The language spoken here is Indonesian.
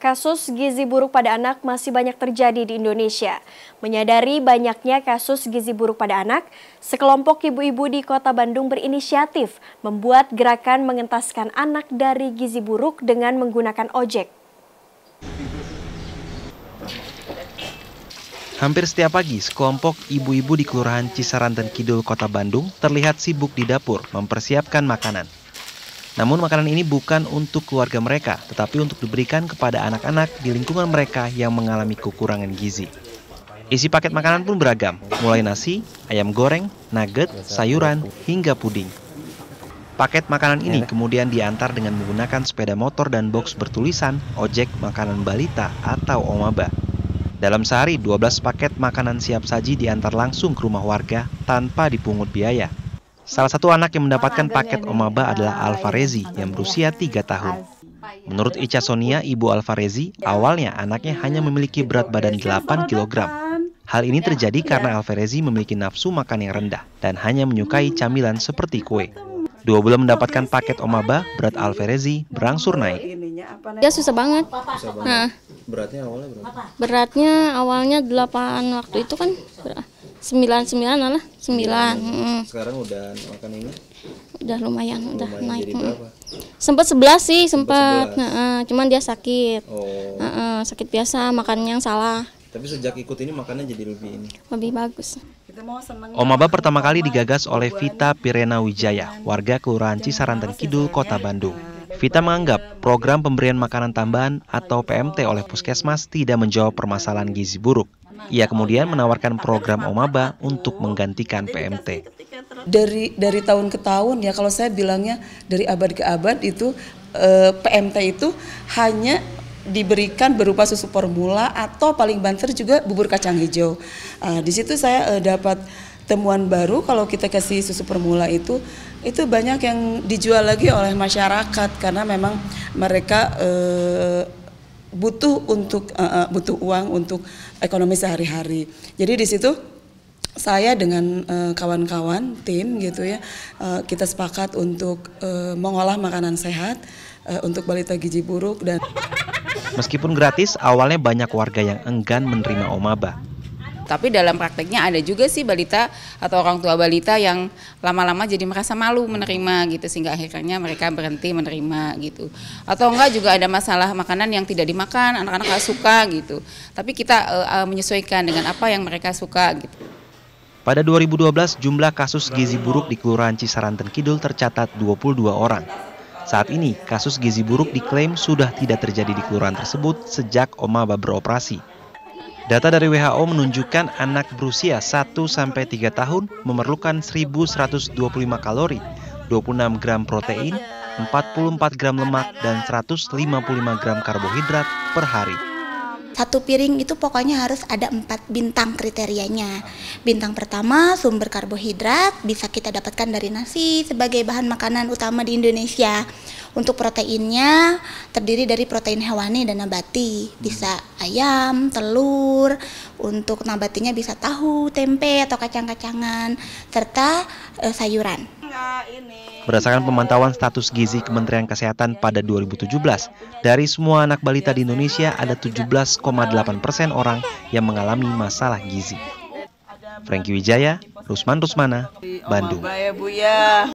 Kasus gizi buruk pada anak masih banyak terjadi di Indonesia. Menyadari banyaknya kasus gizi buruk pada anak, sekelompok ibu-ibu di Kota Bandung berinisiatif membuat gerakan mengentaskan anak dari gizi buruk dengan menggunakan ojek. Hampir setiap pagi, sekelompok ibu-ibu di Kelurahan Cisaranten Kidul, Kota Bandung terlihat sibuk di dapur mempersiapkan makanan. Namun makanan ini bukan untuk keluarga mereka, tetapi untuk diberikan kepada anak-anak di lingkungan mereka yang mengalami kekurangan gizi. Isi paket makanan pun beragam, mulai nasi, ayam goreng, nugget, sayuran, hingga puding. Paket makanan ini ya. kemudian diantar dengan menggunakan sepeda motor dan box bertulisan ojek makanan balita atau omaba. Dalam sehari, 12 paket makanan siap saji diantar langsung ke rumah warga tanpa dipungut biaya. Salah satu anak yang mendapatkan paket Omaba adalah Alvarezi yang berusia 3 tahun. Menurut Ica Sonia, ibu Alvarezi, awalnya anaknya hanya memiliki berat badan 8 kg. Hal ini ya, terjadi ya. karena Alvarezi memiliki nafsu makan yang rendah dan hanya menyukai hmm, camilan seperti kue. Dua bulan mendapatkan paket Omaba, berat Alvarezi berangsur naik. Ya susah banget. Susah banget. Nah, beratnya awalnya berapa? Beratnya awalnya 8 waktu itu kan 99 lah sembilan. Hmm. Sekarang udah makan ini? Udah lumayan, lumayan udah naik. Mm. Sempat sebelas sih, sempat. Nah, uh, cuman dia sakit. Oh. Uh, uh, sakit biasa, makannya yang salah. Tapi sejak ikut ini makannya jadi lebih ini. Lebih bagus. Omaba pertama kali digagas oleh Vita Pirena Wijaya, warga Kelurahan Cisaranten Kidul, ya, Kota Bandung. Vita menganggap ya. program pemberian makanan tambahan atau PMT oleh puskesmas tidak menjawab permasalahan gizi buruk. Ia kemudian menawarkan program Omaba untuk menggantikan PMT. Dari dari tahun ke tahun ya kalau saya bilangnya dari abad ke abad itu eh, PMT itu hanya diberikan berupa susu formula atau paling banter juga bubur kacang hijau. Ah, di situ saya eh, dapat temuan baru kalau kita kasih susu formula itu itu banyak yang dijual lagi oleh masyarakat karena memang mereka eh, butuh untuk uh, butuh uang untuk ekonomi sehari-hari. Jadi di situ saya dengan eh, kawan-kawan uh, tim gitu ya uh, kita sepakat untuk uh, mengolah makanan sehat uh, untuk balita gizi buruk dan meskipun gratis awalnya banyak warga yang enggan menerima omaba tapi dalam prakteknya ada juga sih balita atau orang tua balita yang lama-lama jadi merasa malu menerima gitu sehingga akhirnya mereka berhenti menerima gitu. Atau enggak juga ada masalah makanan yang tidak dimakan, anak-anak nggak suka gitu. Tapi kita uh, menyesuaikan dengan apa yang mereka suka gitu. Pada 2012 jumlah kasus gizi buruk di Kelurahan Cisaranten Kidul tercatat 22 orang. Saat ini, kasus gizi buruk diklaim sudah tidak terjadi di kelurahan tersebut sejak Omaba beroperasi. Data dari WHO menunjukkan anak berusia 1 sampai 3 tahun memerlukan 1125 kalori, 26 gram protein, 44 gram lemak dan 155 gram karbohidrat per hari. Satu piring itu pokoknya harus ada empat bintang kriterianya. Bintang pertama sumber karbohidrat bisa kita dapatkan dari nasi sebagai bahan makanan utama di Indonesia. Untuk proteinnya terdiri dari protein hewani dan nabati, bisa hmm. ayam, telur. Untuk nabatinya bisa tahu, tempe atau kacang-kacangan serta eh, sayuran. Berdasarkan pemantauan status gizi Kementerian Kesehatan pada 2017, dari semua anak balita di Indonesia ada 17,8 persen orang yang mengalami masalah gizi. Franky Wijaya, Rusman Rusmana, Bandung.